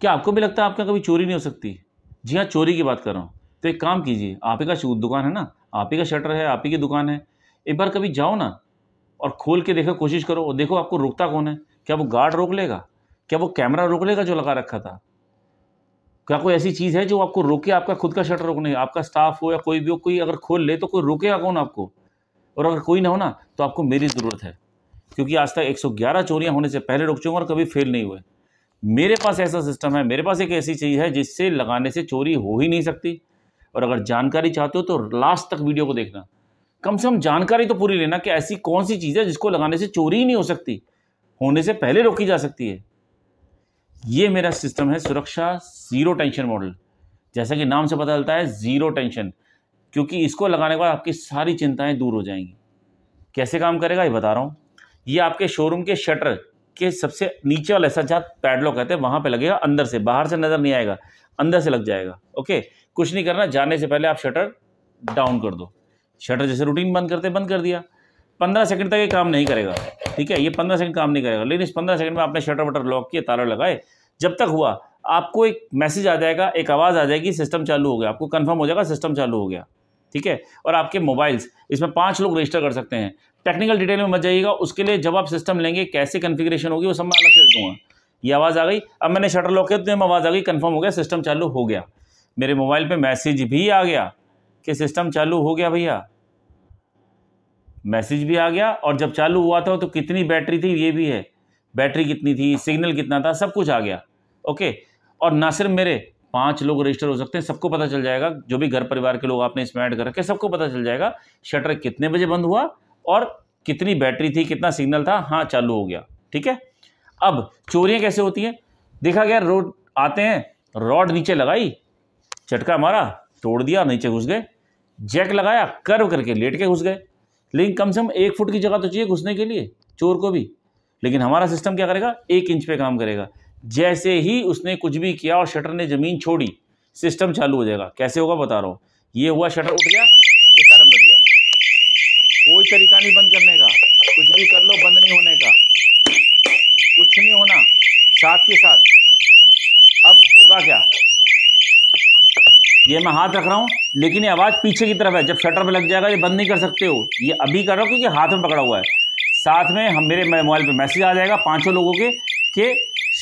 क्या आपको भी लगता है आपके यहाँ कभी चोरी नहीं हो सकती जी हाँ चोरी की बात कर रहा हूँ तो एक काम कीजिए आप ही का दुकान है ना आप ही का शटर है आप ही की दुकान है एक बार कभी जाओ ना और खोल के देखो कोशिश करो और देखो आपको रुकता कौन है क्या वो गार्ड रोक लेगा क्या वो कैमरा रोक लेगा जो लगा रखा था क्या कोई ऐसी चीज़ है जो आपको रोके आपका खुद का शटर रोकने आपका स्टाफ हो या कोई भी हो कोई अगर खोल ले तो कोई रोकेगा कौन आपको और अगर कोई ना हो ना तो आपको मेरी ज़रूरत है क्योंकि आज तक 111 चोरियां होने से पहले रोक चुका और कभी फेल नहीं हुए मेरे पास ऐसा सिस्टम है मेरे पास एक ऐसी चीज़ है जिससे लगाने से चोरी हो ही नहीं सकती और अगर जानकारी चाहते हो तो लास्ट तक वीडियो को देखना कम से कम जानकारी तो पूरी लेना कि ऐसी कौन सी चीज़ है जिसको लगाने से चोरी ही नहीं हो सकती होने से पहले रोकी जा सकती है ये मेरा सिस्टम है सुरक्षा ज़ीरो टेंशन मॉडल जैसा कि नाम से पता चलता है ज़ीरो टेंशन क्योंकि इसको लगाने के बाद आपकी सारी चिंताएं दूर हो जाएंगी कैसे काम करेगा ये बता रहा हूँ ये आपके शोरूम के शटर के सबसे नीचे वाला ऐसा जहाँ पैडलॉक कहते हैं वहाँ पे लगेगा अंदर से बाहर से नज़र नहीं आएगा अंदर से लग जाएगा ओके कुछ नहीं करना जाने से पहले आप शटर डाउन कर दो शटर जैसे रूटीन बंद करते बंद कर दिया पंद्रह सेकंड तक ये काम नहीं करेगा ठीक है ये पंद्रह सेकंड काम नहीं करेगा लेकिन इस पंद्रह सेकंड में आपने शटर वटर लॉक किए तारा लगाए जब तक हुआ आपको एक मैसेज आ जाएगा एक आवाज़ आ जाएगी सिस्टम चालू हो गया आपको कन्फर्म हो जाएगा सिस्टम चालू हो गया ठीक है और आपके मोबाइल्स इसमें पाँच लोग रजिस्टर कर सकते हैं टेक्निकल डिटेल में मत जाइएगा उसके लिए जब आप सिस्टम लेंगे कैसे कन्फिग्रेशन होगी वो सब मैं अलग से दूंगा ये आवाज़ आ गई अब मैंने शटर लॉक किया तो मैं आवाज़ आ गई कन्फर्म हो गया सिस्टम चालू हो गया मेरे मोबाइल पर मैसेज भी आ गया कि सिस्टम चालू हो गया भैया मैसेज भी आ गया और जब चालू हुआ था तो कितनी बैटरी थी ये भी है बैटरी कितनी थी सिग्नल कितना था सब कुछ आ गया ओके और ना सिर्फ मेरे पांच लोग रजिस्टर हो सकते हैं सबको पता चल जाएगा जो भी घर परिवार के लोग आपने इसमें ऐड कर रखे सबको पता चल जाएगा शटर कितने बजे बंद हुआ और कितनी बैटरी थी कितना सिग्नल था हाँ चालू हो गया ठीक है अब चोरियाँ कैसे होती हैं देखा गया रोड आते हैं रॉड नीचे लगाई चटका मारा तोड़ दिया नीचे घुस गए जैक लगाया कर्व करके लेट के घुस गए लेकिन कम से कम एक फुट की जगह तो चाहिए घुसने के लिए चोर को भी लेकिन हमारा सिस्टम क्या करेगा एक इंच पे काम करेगा जैसे ही उसने कुछ भी किया और शटर ने ज़मीन छोड़ी सिस्टम चालू हो जाएगा कैसे होगा बता रहा हूँ ये हुआ शटर उठ गया कोई तरीका नहीं बंद करने का कुछ भी कर लो बंद नहीं होने का कुछ नहीं होना साथ के साथ अब होगा क्या ये मैं हाथ रख रहा हूं लेकिन ये आवाज़ पीछे की तरफ है जब शटर पे लग जाएगा ये बंद नहीं कर सकते हो ये अभी कर रहा हूं क्योंकि हाथ में पकड़ा हुआ है साथ में हम मेरे मोबाइल पे मैसेज आ जाएगा पांचों लोगों के कि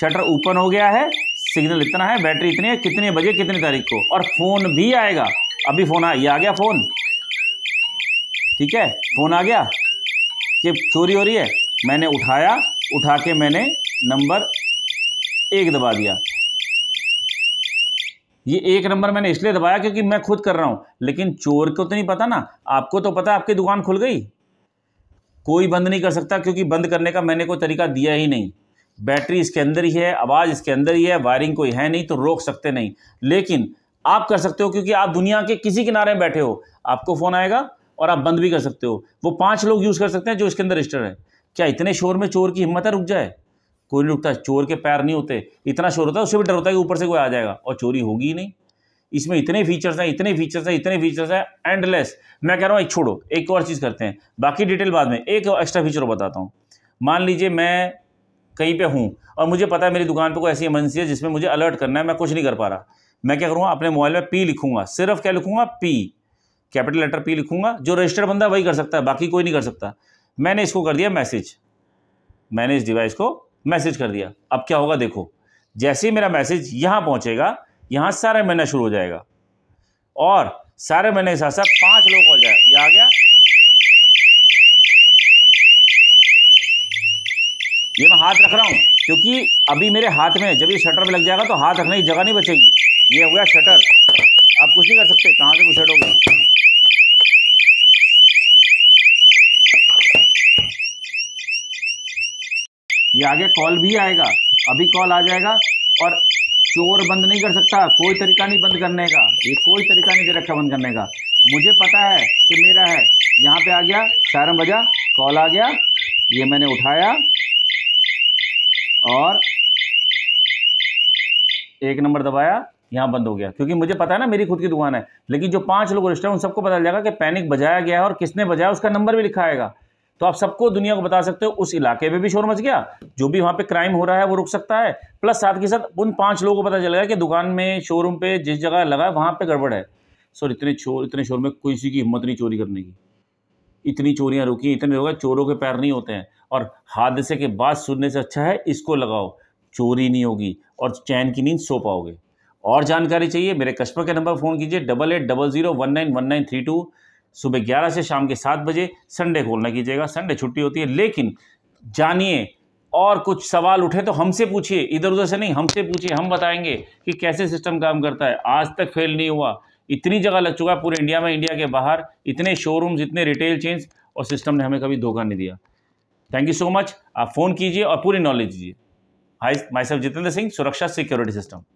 शटर ओपन हो गया है सिग्नल इतना है बैटरी इतनी है कितने बजे कितनी तारीख को और फ़ोन भी आएगा अभी फ़ोन आ ये आ गया फ़ोन ठीक है फ़ोन आ गया कि चोरी हो रही है मैंने उठाया उठा के मैंने नंबर एक दबा दिया ये एक नंबर मैंने इसलिए दबाया क्योंकि मैं खुद कर रहा हूं लेकिन चोर को तो नहीं पता ना आपको तो पता आपकी दुकान खुल गई कोई बंद नहीं कर सकता क्योंकि बंद करने का मैंने कोई तरीका दिया ही नहीं बैटरी इसके अंदर ही है आवाज़ इसके अंदर ही है वायरिंग कोई है नहीं तो रोक सकते नहीं लेकिन आप कर सकते हो क्योंकि आप दुनिया के किसी किनारे बैठे हो आपको फ़ोन आएगा और आप बंद भी कर सकते हो वो पाँच लोग यूज़ कर सकते हैं जो इसके अंदर रजिस्टर है क्या इतने शोर में चोर की हिम्मत है रुक जाए कोई नहीं रुकता चोर के पैर नहीं होते इतना शोर होता है उससे भी डर होता है कि ऊपर से कोई आ जाएगा और चोरी होगी ही नहीं इसमें इतने फीचर्स हैं इतने फीचर्स हैं इतने फीचर्स हैं एंडलेस मैं कह रहा हूँ एक छोड़ो एक और चीज़ करते हैं बाकी डिटेल बाद में एक एक्स्ट्रा फीचर बताता हूँ मान लीजिए मैं कहीं पे हूँ और मुझे पता है मेरी दुकान पे कोई ऐसी एमरजेंसी है जिसमें मुझे अलर्ट करना है मैं कुछ नहीं कर पा रहा मैं क्या करूँगा अपने मोबाइल में पी लिखूंगा सिर्फ क्या लिखूंगा पी कैपिटल लेटर पी लिखूंगा जो रजिस्टर्ड बंदा वही कर सकता है बाकी कोई नहीं कर सकता मैंने इसको कर दिया मैसेज मैंने इस डिवाइस को मैसेज कर दिया अब क्या होगा देखो जैसे ही मेरा मैसेज यहाँ पहुँचेगा यहाँ सारा महीना शुरू हो जाएगा और सारे महीने के साथ साथ पाँच लोग हो जाए ये आ गया ये मैं हाथ रख रहा हूँ क्योंकि अभी मेरे हाथ में जब ये शटर में लग जाएगा तो हाथ रखने की जगह नहीं बचेगी ये हो गया शटर आप कुछ नहीं कर सकते कहाँ से कुछ घुसेड़ोगे ये आगे कॉल भी आएगा अभी कॉल आ जाएगा और चोर बंद नहीं कर सकता कोई तरीका नहीं बंद करने का ये कोई तरीका नहीं दे रखा बंद करने का मुझे पता है कि मेरा है यहाँ पे आ गया सायरन बजा कॉल आ गया ये मैंने उठाया और एक नंबर दबाया यहाँ बंद हो गया क्योंकि मुझे पता है ना मेरी खुद की दुकान है लेकिन जो पांच लोग रजिस्टर उन सबको पता चल जाएगा कि पैनिक बजाया गया है और किसने बजाया उसका नंबर भी लिखा आएगा तो आप सबको दुनिया को बता सकते हो उस इलाके में भी शोर मच गया जो भी वहाँ पे क्राइम हो रहा है वो रुक सकता है प्लस साथ के साथ उन पांच लोगों को पता चल गया कि दुकान में शोरूम पे जिस जगह लगा है वहां पे गड़बड़ है सर इतने शोर इतने शोर में किसी की हिम्मत नहीं चोरी करने की इतनी चोरियाँ रुकी इतने लोग चोरों के पैर नहीं होते हैं और हादसे के बाद सुनने से अच्छा है इसको लगाओ चोरी नहीं होगी और चैन की नींद सो पाओगे और जानकारी चाहिए मेरे कस्टमर के नंबर फ़ोन कीजिए double eight double zero one nine one nine three two सुबह ग्यारह से शाम के सात बजे संडे खोलना कीजिएगा संडे छुट्टी होती है लेकिन जानिए और कुछ सवाल उठे तो हमसे पूछिए इधर उधर से नहीं हमसे पूछिए हम बताएंगे कि कैसे सिस्टम काम करता है आज तक फेल नहीं हुआ इतनी जगह लग चुका है पूरे इंडिया में इंडिया के बाहर इतने शोरूम्स इतने रिटेल चेंज और सिस्टम ने हमें कभी धोखा नहीं दिया थैंक यू सो मच आप फ़ोन कीजिए और पूरी नॉलेज दीजिए हाई माई सेल्फ जितेंद्र सिंह सुरक्षा सिक्योरिटी सिस्टम